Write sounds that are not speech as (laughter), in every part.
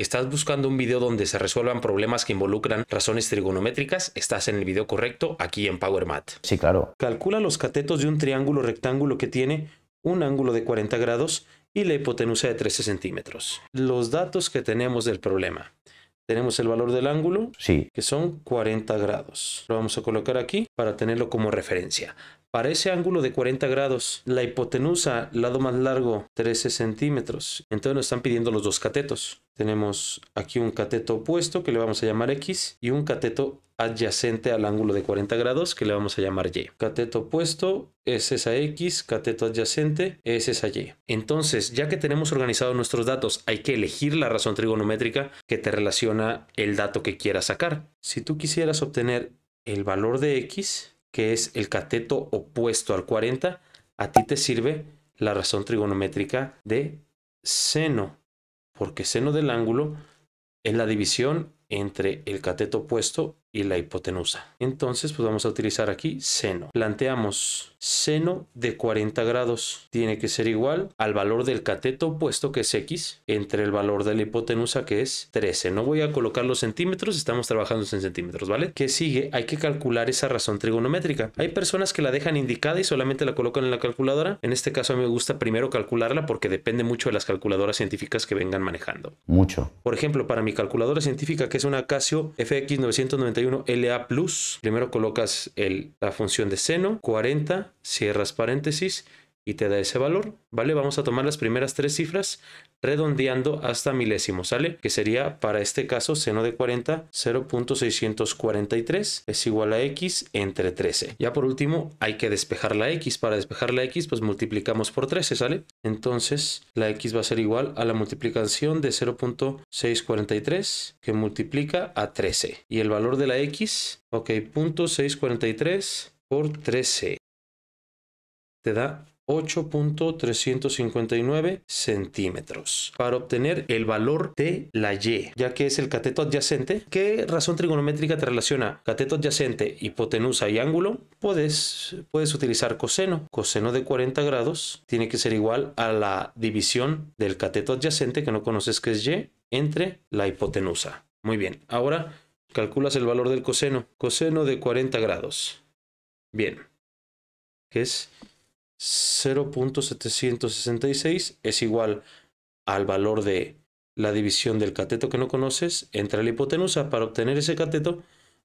¿Estás buscando un video donde se resuelvan problemas que involucran razones trigonométricas? Estás en el video correcto aquí en PowerMat. Sí, claro. Calcula los catetos de un triángulo rectángulo que tiene un ángulo de 40 grados y la hipotenusa de 13 centímetros. Los datos que tenemos del problema. Tenemos el valor del ángulo, sí. que son 40 grados. Lo vamos a colocar aquí para tenerlo como referencia. Para ese ángulo de 40 grados, la hipotenusa, lado más largo, 13 centímetros. Entonces nos están pidiendo los dos catetos. Tenemos aquí un cateto opuesto que le vamos a llamar X y un cateto adyacente al ángulo de 40 grados que le vamos a llamar Y. Cateto opuesto es esa X, cateto adyacente es esa Y. Entonces, ya que tenemos organizados nuestros datos, hay que elegir la razón trigonométrica que te relaciona el dato que quieras sacar. Si tú quisieras obtener el valor de X, que es el cateto opuesto al 40, a ti te sirve la razón trigonométrica de seno, porque seno del ángulo es la división entre el cateto opuesto y la hipotenusa. Entonces, pues vamos a utilizar aquí seno. Planteamos seno de 40 grados. Tiene que ser igual al valor del cateto opuesto, que es x, entre el valor de la hipotenusa, que es 13. No voy a colocar los centímetros, estamos trabajando en centímetros, ¿vale? ¿Qué sigue, hay que calcular esa razón trigonométrica. Hay personas que la dejan indicada y solamente la colocan en la calculadora. En este caso a mí me gusta primero calcularla porque depende mucho de las calculadoras científicas que vengan manejando. Mucho. Por ejemplo, para mi calculadora científica, que es una Casio FX 991, LA Plus. Primero colocas el, la función de seno, 40, cierras paréntesis y te da ese valor, ¿vale? Vamos a tomar las primeras tres cifras redondeando hasta milésimo, ¿sale? Que sería para este caso seno de 40, 0.643 es igual a x entre 13. Ya por último hay que despejar la x. Para despejar la x pues multiplicamos por 13, ¿sale? Entonces la x va a ser igual a la multiplicación de 0.643 que multiplica a 13. Y el valor de la x, ok, 0.643 por 13 te da 8.359 centímetros para obtener el valor de la Y, ya que es el cateto adyacente. ¿Qué razón trigonométrica te relaciona cateto adyacente, hipotenusa y ángulo? Puedes, puedes utilizar coseno. Coseno de 40 grados tiene que ser igual a la división del cateto adyacente, que no conoces que es Y, entre la hipotenusa. Muy bien, ahora calculas el valor del coseno. Coseno de 40 grados. Bien, que es 0.766 es igual al valor de la división del cateto que no conoces entre la hipotenusa. Para obtener ese cateto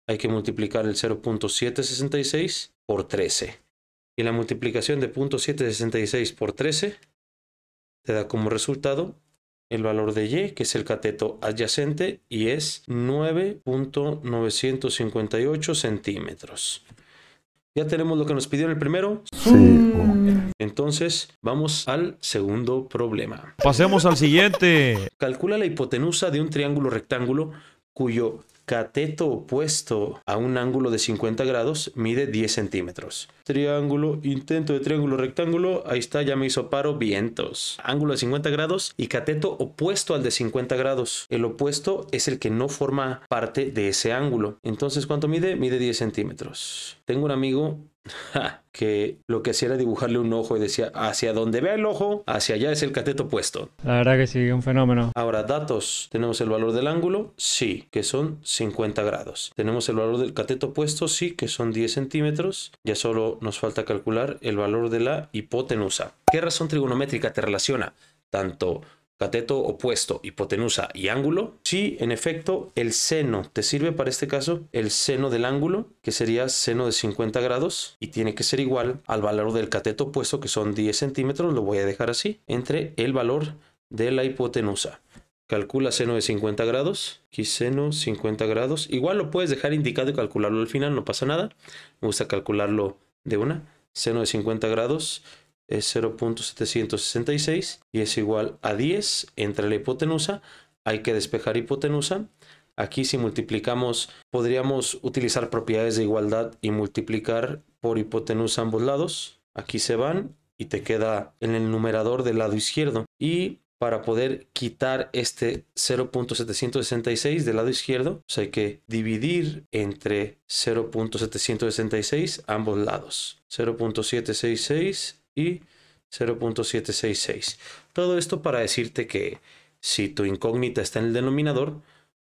hay que multiplicar el 0.766 por 13. Y la multiplicación de 0.766 por 13 te da como resultado el valor de Y, que es el cateto adyacente, y es 9.958 centímetros. Ya tenemos lo que nos pidió en el primero. Sí. Mm. Entonces, vamos al segundo problema. Pasemos al siguiente. Calcula la hipotenusa de un triángulo rectángulo cuyo cateto opuesto a un ángulo de 50 grados mide 10 centímetros. Triángulo, intento de triángulo rectángulo, ahí está, ya me hizo paro, vientos. Ángulo de 50 grados y cateto opuesto al de 50 grados. El opuesto es el que no forma parte de ese ángulo. Entonces, ¿cuánto mide? Mide 10 centímetros. Tengo un amigo (laughs) que lo que hacía era dibujarle un ojo y decía, hacia donde vea el ojo, hacia allá es el cateto opuesto. La verdad que sí, un fenómeno. Ahora, datos. Tenemos el valor del ángulo, sí, que son 50 grados. Tenemos el valor del cateto opuesto, sí, que son 10 centímetros. Ya solo nos falta calcular el valor de la hipotenusa. ¿Qué razón trigonométrica te relaciona? Tanto cateto opuesto, hipotenusa y ángulo. Si en efecto el seno te sirve para este caso, el seno del ángulo, que sería seno de 50 grados, y tiene que ser igual al valor del cateto opuesto, que son 10 centímetros, lo voy a dejar así, entre el valor de la hipotenusa. Calcula seno de 50 grados, aquí seno 50 grados. Igual lo puedes dejar indicado y calcularlo al final, no pasa nada. Me gusta calcularlo de una. Seno de 50 grados es 0.766 y es igual a 10 entre la hipotenusa. Hay que despejar hipotenusa. Aquí si multiplicamos, podríamos utilizar propiedades de igualdad y multiplicar por hipotenusa ambos lados. Aquí se van y te queda en el numerador del lado izquierdo. Y para poder quitar este 0.766 del lado izquierdo, pues hay que dividir entre 0.766 ambos lados. 0.766 y 0.766. Todo esto para decirte que si tu incógnita está en el denominador,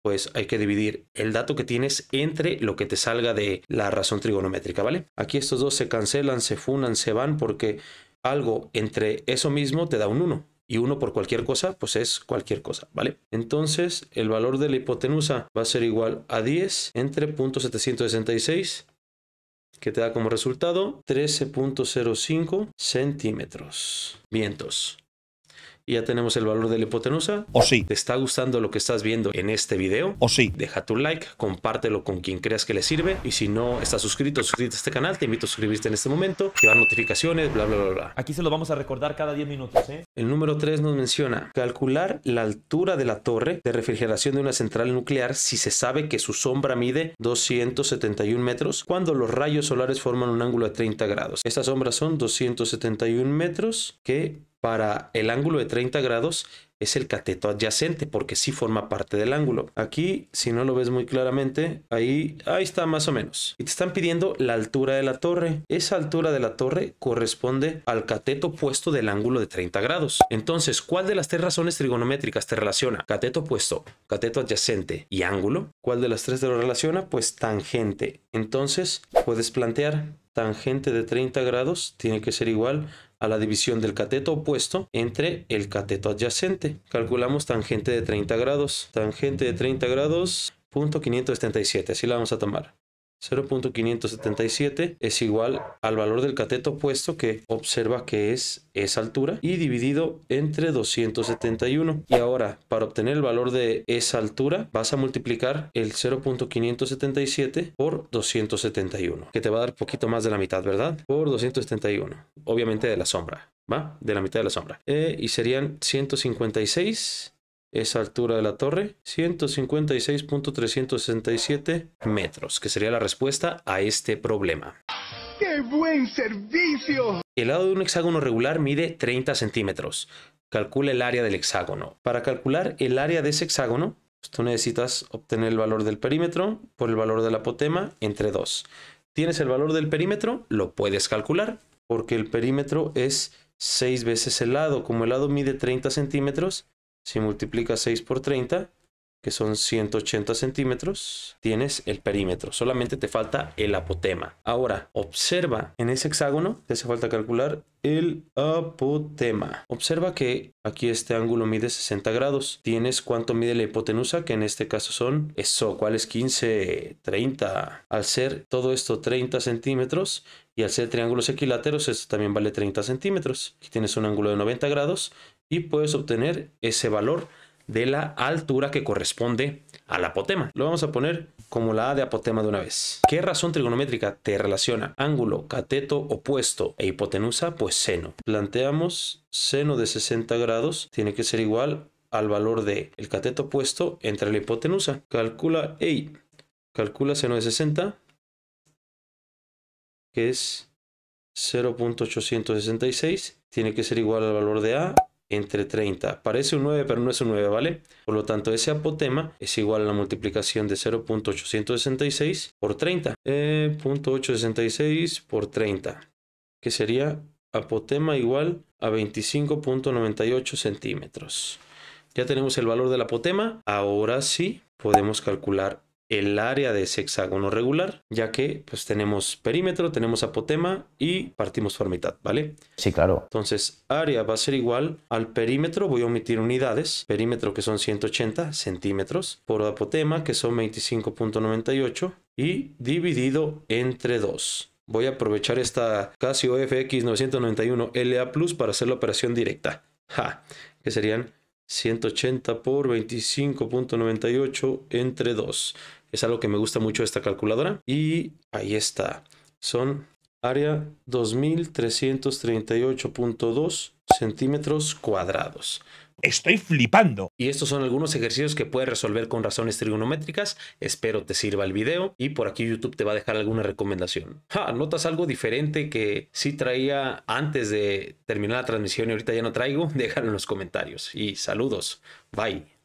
pues hay que dividir el dato que tienes entre lo que te salga de la razón trigonométrica, ¿vale? Aquí estos dos se cancelan, se funan, se van porque algo entre eso mismo te da un 1. Y 1 por cualquier cosa, pues es cualquier cosa, ¿vale? Entonces, el valor de la hipotenusa va a ser igual a 10 entre 0.766 que te da como resultado 13.05 centímetros. Vientos ya tenemos el valor de la hipotenusa. O sí. ¿Te está gustando lo que estás viendo en este video? O sí. Deja tu like, compártelo con quien creas que le sirve y si no estás suscrito, suscríbete a este canal, te invito a suscribirte en este momento, activar notificaciones, bla, bla, bla, bla. Aquí se lo vamos a recordar cada 10 minutos, ¿eh? El número 3 nos menciona calcular la altura de la torre de refrigeración de una central nuclear si se sabe que su sombra mide 271 metros cuando los rayos solares forman un ángulo de 30 grados. Estas sombras son 271 metros que para el ángulo de 30 grados es el cateto adyacente porque sí forma parte del ángulo. Aquí, si no lo ves muy claramente, ahí, ahí está más o menos. Y te están pidiendo la altura de la torre. Esa altura de la torre corresponde al cateto opuesto del ángulo de 30 grados. Entonces, ¿cuál de las tres razones trigonométricas te relaciona? Cateto opuesto, cateto adyacente y ángulo. ¿Cuál de las tres te lo relaciona? Pues tangente. Entonces, puedes plantear tangente de 30 grados tiene que ser igual a la división del cateto opuesto entre el cateto adyacente. Calculamos tangente de 30 grados. Tangente de 30 grados, punto 577. Así la vamos a tomar. 0.577 es igual al valor del cateto opuesto que observa que es esa altura y dividido entre 271. Y ahora, para obtener el valor de esa altura, vas a multiplicar el 0.577 por 271, que te va a dar poquito más de la mitad, ¿verdad? Por 271, obviamente de la sombra, ¿va? De la mitad de la sombra. Eh, y serían 156 esa altura de la torre? 156.367 metros, que sería la respuesta a este problema. ¡Qué buen servicio! El lado de un hexágono regular mide 30 centímetros. Calcula el área del hexágono. Para calcular el área de ese hexágono, pues, tú necesitas obtener el valor del perímetro por el valor de la apotema entre 2. Tienes el valor del perímetro, lo puedes calcular, porque el perímetro es 6 veces el lado. Como el lado mide 30 centímetros, si multiplicas 6 por 30, que son 180 centímetros, tienes el perímetro. Solamente te falta el apotema. Ahora, observa en ese hexágono, te hace falta calcular el apotema. Observa que aquí este ángulo mide 60 grados. Tienes cuánto mide la hipotenusa, que en este caso son eso, ¿cuál es 15? 30. Al ser todo esto 30 centímetros y al ser triángulos equiláteros, esto también vale 30 centímetros. Aquí tienes un ángulo de 90 grados y puedes obtener ese valor de la altura que corresponde al apotema. Lo vamos a poner como la A de apotema de una vez. ¿Qué razón trigonométrica te relaciona ángulo, cateto opuesto e hipotenusa? Pues seno. Planteamos seno de 60 grados tiene que ser igual al valor de el cateto opuesto entre la hipotenusa. Calcula, A. calcula seno de 60, que es 0.866, tiene que ser igual al valor de A entre 30. Parece un 9, pero no es un 9, ¿vale? Por lo tanto, ese apotema es igual a la multiplicación de 0.866 por 30. Eh, 0.866 por 30, que sería apotema igual a 25.98 centímetros. Ya tenemos el valor del apotema. Ahora sí podemos calcular el área de ese hexágono regular, ya que pues tenemos perímetro, tenemos apotema y partimos por mitad, ¿vale? Sí, claro. Entonces, área va a ser igual al perímetro, voy a omitir unidades, perímetro que son 180 centímetros, por apotema que son 25.98 y dividido entre 2. Voy a aprovechar esta Casio FX991 LA Plus para hacer la operación directa. que serían 180 por 25.98 entre 2. Es algo que me gusta mucho esta calculadora. Y ahí está. Son área 2338.2 centímetros cuadrados. Estoy flipando. Y estos son algunos ejercicios que puedes resolver con razones trigonométricas. Espero te sirva el video y por aquí YouTube te va a dejar alguna recomendación. Ah, ¿Notas algo diferente que sí traía antes de terminar la transmisión y ahorita ya no traigo? (laughs) Déjalo en los comentarios. Y saludos. Bye.